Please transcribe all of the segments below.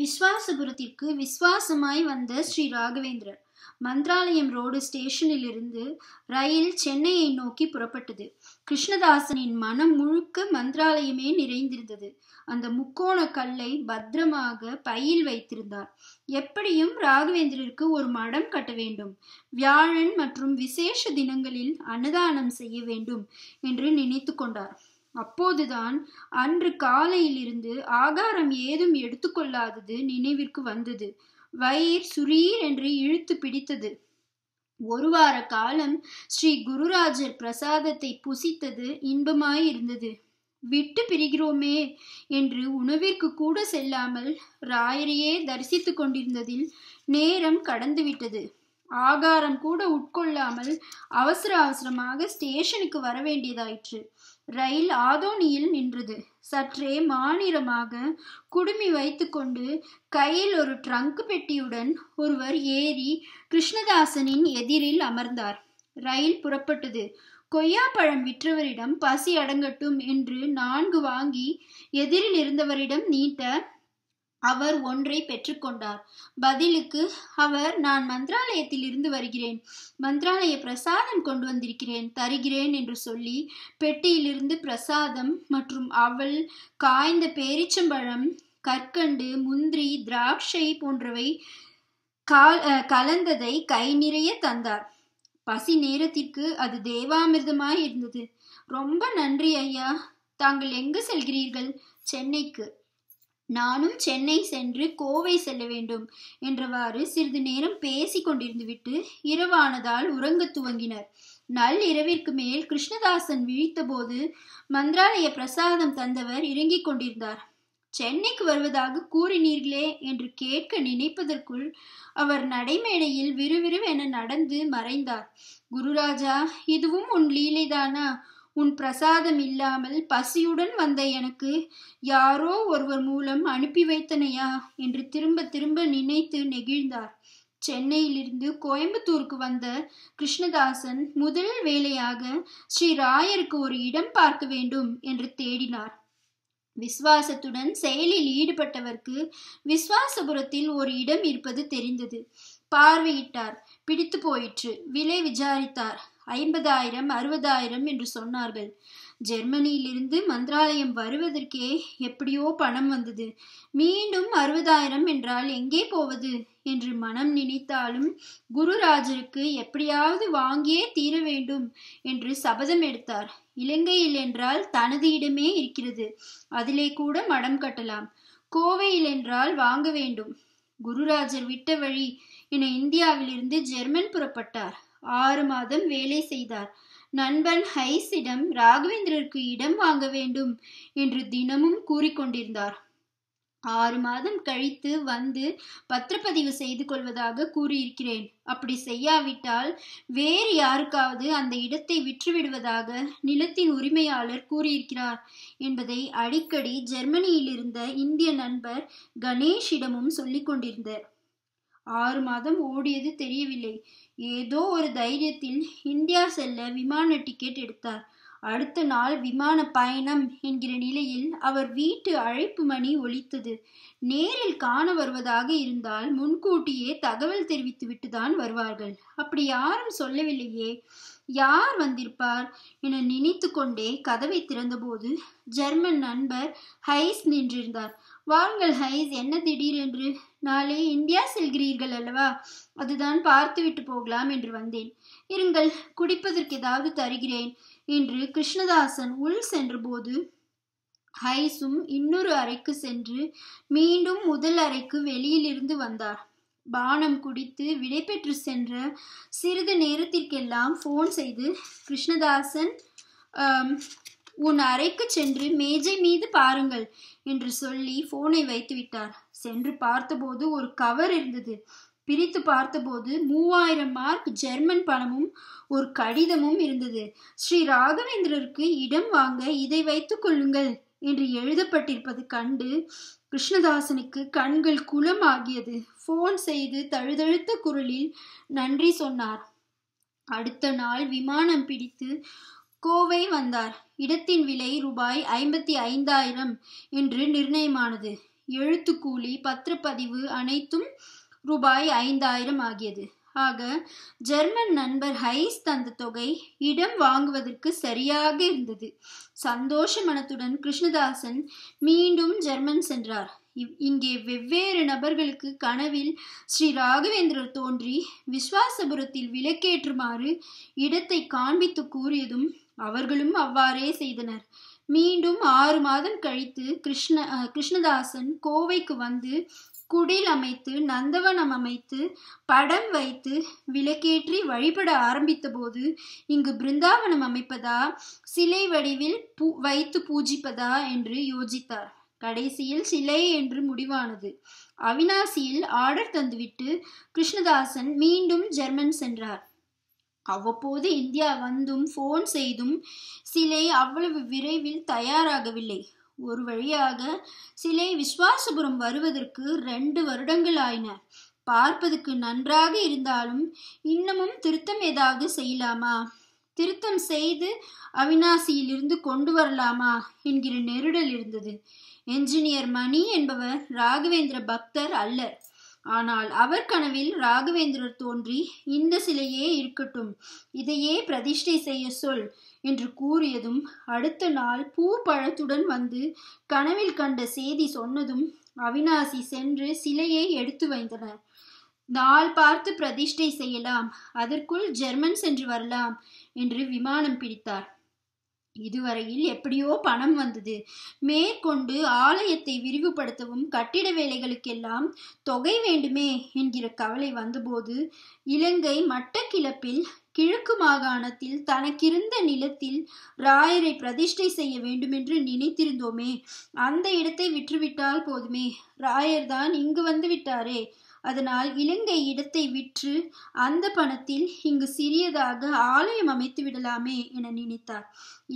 விஸ்வாசபுரத்திற்கு விஸ்வாசமாய் வந்த ஸ்ரீ ராகவேந்திரர் மந்திராலயம் ரோடு ஸ்டேஷனிலிருந்து இருந்து ரயில் சென்னையை நோக்கி புறப்பட்டது கிருஷ்ணதாசனின் மனம் முழுக்க மந்திராலயமே நிறைந்திருந்தது அந்த முக்கோண கல்லை பத்திரமாக பையில் வைத்திருந்தார் எப்படியும் ராகவேந்திரருக்கு ஒரு மடம் கட்ட வேண்டும் வியாழன் மற்றும் விசேஷ தினங்களில் அனுதானம் செய்ய வேண்டும் என்று நினைத்து கொண்டார் அப்போதுதான் அன்று காலையிலிருந்து ஆகாரம் ஏதும் எடுத்துக்கொள்ளாதது நினைவிற்கு வந்தது வயிர் சுரீர் என்று இழுத்து பிடித்தது ஒரு வார காலம் ஸ்ரீ குருராஜர் பிரசாதத்தை புசித்தது இன்பமாயிருந்தது விட்டு பிரிகிறோமே என்று உணவிற்கு கூட செல்லாமல் ராயரையே தரிசித்து கொண்டிருந்ததில் நேரம் கடந்துவிட்டது ஆகாரம் கூட உட்கொள்ளாமல் அவசர அவசரமாக ஸ்டேஷனுக்கு வர வேண்டியதாயிற்று ரயில் ஆதோனியில் நின்றது சற்றே மாநிலமாக குடுமி வைத்துக்கொண்டு கையில் ஒரு ட்ரங்க் பெட்டியுடன் ஒருவர் ஏறி கிருஷ்ணதாசனின் எதிரில் அமர்ந்தார் ரயில் புறப்பட்டது கொய்யாப்பழம் விற்றவரிடம் பசி அடங்கட்டும் என்று நான்கு வாங்கி எதிரில் இருந்தவரிடம் நீட்ட அவர் ஒன்றை பெற்றுக்கொண்டார் பதிலுக்கு அவர் நான் மந்திராலயத்தில் இருந்து வருகிறேன் மந்திராலய பிரசாதம் கொண்டு வந்திருக்கிறேன் தருகிறேன் என்று சொல்லி பெட்டியிலிருந்து பிரசாதம் மற்றும் அவள் காய்ந்த பேரிச்சம்பழம் கற்கண்டு முந்திரி திராட்சை போன்றவை கலந்ததை கை நிறைய தந்தார் பசி நேரத்திற்கு அது தேவாமிர்தமாய் இருந்தது ரொம்ப நன்றி ஐயா தாங்கள் எங்கு செல்கிறீர்கள் சென்னைக்கு நானும் சென்னை சென்று கோவை செல்ல வேண்டும் என்றவாறு சிறிது நேரம் பேசி கொண்டிருந்துவிட்டு இரவானதால் உறங்க துவங்கினர் நல் இரவிற்கு மேல் கிருஷ்ணதாசன் விழித்தபோது மந்திராலய பிரசாதம் தந்தவர் இறங்கிக் கொண்டிருந்தார் சென்னைக்கு வருவதாக கூறினீர்களே என்று கேட்க நினைப்பதற்குள் அவர் நடைமேடையில் விறுவிறுவென நடந்து மறைந்தார் குருராஜா இதுவும் உன் லீலைதானா உன் பிரசாதம் இல்லாமல் பசியுடன் வந்த எனக்கு யாரோ ஒருவர் மூலம் அனுப்பி வைத்தனையா என்று திரும்ப திரும்ப நினைத்து நெகிழ்ந்தார் சென்னையிலிருந்து கோயம்புத்தூருக்கு வந்த கிருஷ்ணதாசன் முதல் வேலையாக ஸ்ரீ ராயருக்கு ஒரு இடம் பார்க்க வேண்டும் என்று தேடினார் விஸ்வாசத்துடன் செயலில் ஈடுபட்டவர்க்கு விஸ்வாசபுரத்தில் ஒரு இடம் இருப்பது தெரிந்தது பார்வையிட்டார் பிடித்து போயிற்று விலை விசாரித்தார் ஐம்பதாயிரம் அறுபதாயிரம் என்று சொன்னார்கள் ஜெர்மனியிலிருந்து மந்திராலயம் வருவதற்கே எப்படியோ பணம் வந்தது மீண்டும் அறுபதாயிரம் என்றால் எங்கே போவது என்று மனம் நினைத்தாலும் குருராஜருக்கு எப்படியாவது வாங்கியே தீர வேண்டும் என்று சபதம் எடுத்தார் இலங்கையில் என்றால் தனது இடமே இருக்கிறது அதிலே கூட மடம் கட்டலாம் கோவையில் என்றால் வாங்க வேண்டும் குருராஜர் விட்ட வழி என இந்தியாவிலிருந்து ஜெர்மன் புறப்பட்டார் ஆறு மாதம் வேலை செய்தார் நண்பன் ஹைஸிடம் ராகவேந்திரருக்கு இடம் வாங்க வேண்டும் என்று தினமும் கூறிக்கொண்டிருந்தார் ஆறு மாதம் கழித்து வந்து பத்திரப்பதிவு செய்து கொள்வதாக கூறியிருக்கிறேன் அப்படி செய்யாவிட்டால் வேறு யாருக்காவது அந்த இடத்தை விற்றுவிடுவதாக நிலத்தின் உரிமையாளர் கூறியிருக்கிறார் என்பதை அடிக்கடி ஜெர்மனியில் இருந்த இந்திய நண்பர் கணேஷிடமும் சொல்லிக் கொண்டிருந்தார் ஆறு மாதம் ஓடியது தெரியவில்லை ஏதோ ஒரு தைரியத்தில் இந்தியா செல்ல விமான டிக்கெட் எடுத்தார் அடுத்த நாள் விமான பயணம் என்கிற நிலையில் அவர் வீட்டு அழைப்பு மணி ஒலித்தது நேரில் காண வருவதாக இருந்தால் முன்கூட்டியே தகவல் தெரிவித்துவிட்டு தான் வருவார்கள் அப்படி யாரும் சொல்லவில்லையே யார் வந்திருப்பார் என நினைத்து கொண்டே கதவை திறந்தபோது ஜெர்மன் நண்பர் ஹைஸ் நின்றிருந்தார் வாருங்கள் ஹைஸ் என்ன திடீரென்று நாளே இந்தியா செல்கிறீர்கள் அல்லவா அதுதான் பார்த்துவிட்டு போகலாம் என்று வந்தேன் இருங்கள் குடிப்பதற்கு ஏதாவது தருகிறேன் என்று கிருஷ்ணதாசன் உள் சென்றபோது ஹைஸும் இன்னொரு அறைக்கு சென்று மீண்டும் முதல் அறைக்கு வெளியிலிருந்து வந்தார் பானம் குடித்து விடைபெற்று சென்ற சிறிது நேரத்திற்கெல்லாம் ஃபோன் செய்து கிருஷ்ணதாசன் உன் அறைக்கு சென்று மேஜை மீது பாருங்கள் என்று சொல்லி போனை வைத்து விட்டார் சென்று பார்த்தபோது ஒரு கவர் இருந்தது பிரித்து பார்த்தபோது மூவாயிரம் மார்க் ஜெர்மன் பணமும் ஒரு கடிதமும் இருந்தது ஸ்ரீ ராகவேந்திரருக்கு இடம் வாங்க இதை வைத்துக் கொள்ளுங்கள் என்று எழுதப்பட்டிருப்பது கண்டு கிருஷ்ணதாசனுக்கு கண்கள் குளமாகியது போன் செய்து தழுதழுத்த குரலில் நன்றி சொன்னார் அடுத்த நாள் விமானம் பிடித்து கோவை வந்தார் இடத்தின் விலை ரூபாய் ஐம்பத்தி ஐந்தாயிரம் என்று நிர்ணயமானது எழுத்துக்கூலி பத்திரப்பதிவு அனைத்தும் ரூபாய் ஐந்தாயிரம் ஆகியது ஆக ஜெர்மன் நண்பர் ஹைஸ் தந்த தொகை இடம் வாங்குவதற்கு சரியாக இருந்தது சந்தோஷ மனத்துடன் கிருஷ்ணதாசன் மீண்டும் ஜெர்மன் சென்றார் இங்கே வெவ்வேறு நபர்களுக்கு கனவில் ஸ்ரீ ராகவேந்திரர் தோன்றி விஸ்வாசபுரத்தில் விலக்கேற்றுமாறு இடத்தை காண்பித்து கூறியதும் அவர்களும் அவ்வாறே செய்தனர் மீண்டும் ஆறு மாதம் கழித்து கிருஷ்ண கிருஷ்ணதாசன் கோவைக்கு வந்து குடில் அமைத்து நந்தவனம் அமைத்து படம் வைத்து விளக்கேற்றி வழிபட ஆரம்பித்த போது இங்கு பிருந்தாவனம் அமைப்பதா சிலை வடிவில் பூ வைத்து பூஜிப்பதா என்று யோசித்தார் கடைசியில் சிலை என்று முடிவானது அவினாசியில் ஆர்டர் தந்துவிட்டு கிருஷ்ணதாசன் மீண்டும் ஜெர்மன் சென்றார் அவ்வப்போது இந்தியா வந்தும் ஃபோன் செய்தும் சிலை அவ்வளவு விரைவில் தயாராகவில்லை ஒரு வழியாக சிலை விஸ்வாசபுரம் வருவதற்கு ரெண்டு வருடங்கள் ஆயின பார்ப்பதற்கு நன்றாக இருந்தாலும் இன்னமும் திருத்தம் ஏதாவது செய்யலாமா திருத்தம் செய்து அவினாசியிலிருந்து கொண்டு வரலாமா என்கிற நெருடல் இருந்தது என்ஜினியர் மணி என்பவர் ராகவேந்திர பக்தர் அல்லர் ஆனால் அவர் கனவில் ராகவேந்திரர் தோன்றி இந்த சிலையே இருக்கட்டும் இதையே பிரதிஷ்டை செய்ய சொல் என்று கூறியதும் அடுத்த நாள் பூ பழத்துடன் வந்து கனவில் கண்ட செய்தி சொன்னதும் அவினாசி சென்று சிலையை எடுத்து வைந்தனர் நாள் பார்த்து பிரதிஷ்டை செய்யலாம் அதற்குள் ஜெர்மன் சென்று வரலாம் என்று விமானம் பிடித்தார் இதுவரையில் எப்படியோ பணம் வந்தது மேற்கொண்டு ஆலயத்தை விரிவுபடுத்தவும் கட்டிட வேலைகளுக்கெல்லாம் தொகை வேண்டுமே என்கிற கவலை வந்தபோது இலங்கை மட்டக்கிழப்பில் கிழக்கு மாகாணத்தில் தனக்கிருந்த நிலத்தில் ராயரை பிரதிஷ்டை செய்ய வேண்டுமென்று நினைத்திருந்தோமே அந்த இடத்தை விற்றுவிட்டால் போதுமே ராயர் தான் இங்கு வந்து விட்டாரே அதனால் இலங்கை இடத்தை விற்று அந்த பணத்தில் இங்கு சிறியதாக ஆலயம் அமைத்து விடலாமே என நினைத்தார்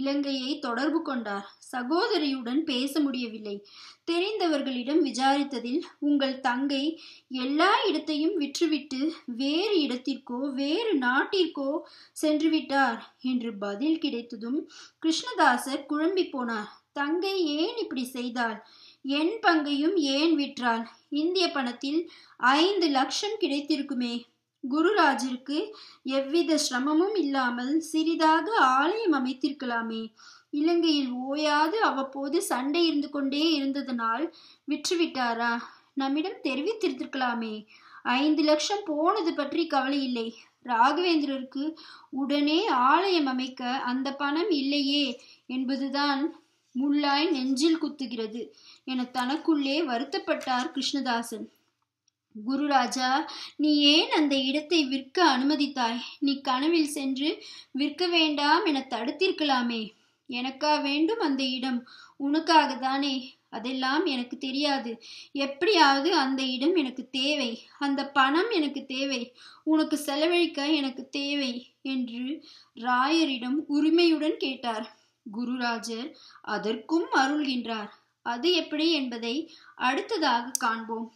இலங்கையை தொடர்பு கொண்டார் சகோதரியுடன் பேச முடியவில்லை தெரிந்தவர்களிடம் விசாரித்ததில் உங்கள் தங்கை எல்லா இடத்தையும் விற்றுவிட்டு வேறு இடத்திற்கோ வேறு நாட்டிற்கோ சென்றுவிட்டார் என்று பதில் கிடைத்ததும் கிருஷ்ணதாசர் குழம்பி போனார் தங்கை ஏன் இப்படி செய்தாள் என் பங்கையும் ஏன் விற்றாள் இந்திய பணத்தில் ஐந்து லட்சம் கிடைத்திருக்குமே குருராஜிற்கு எவ்வித சிரமமும் இல்லாமல் சிறிதாக ஆலயம் அமைத்திருக்கலாமே இலங்கையில் ஓயாது அவ்வப்போது சண்டை இருந்து கொண்டே இருந்ததனால் விற்றுவிட்டாரா நம்மிடம் தெரிவித்திருந்திருக்கலாமே ஐந்து லட்சம் போனது பற்றி கவலை இல்லை ராகவேந்திரருக்கு உடனே ஆலயம் அமைக்க அந்த பணம் இல்லையே என்பதுதான் முள்ளாய் நெஞ்சில் குத்துகிறது என தனக்குள்ளே வருத்தப்பட்டார் கிருஷ்ணதாசன் குருராஜா நீ ஏன் அந்த இடத்தை விற்க அனுமதித்தாய் நீ கனவில் சென்று விற்க வேண்டாம் என தடுத்திருக்கலாமே எனக்கா வேண்டும் அந்த இடம் உனக்காக தானே அதெல்லாம் எனக்கு தெரியாது எப்படியாவது அந்த இடம் எனக்கு தேவை அந்த பணம் எனக்கு தேவை உனக்கு செலவழிக்க எனக்கு தேவை என்று ராயரிடம் உரிமையுடன் கேட்டார் குருராஜர் அதற்கும் அருள்கின்றார் அது எப்படி என்பதை அடுத்ததாக காண்போம்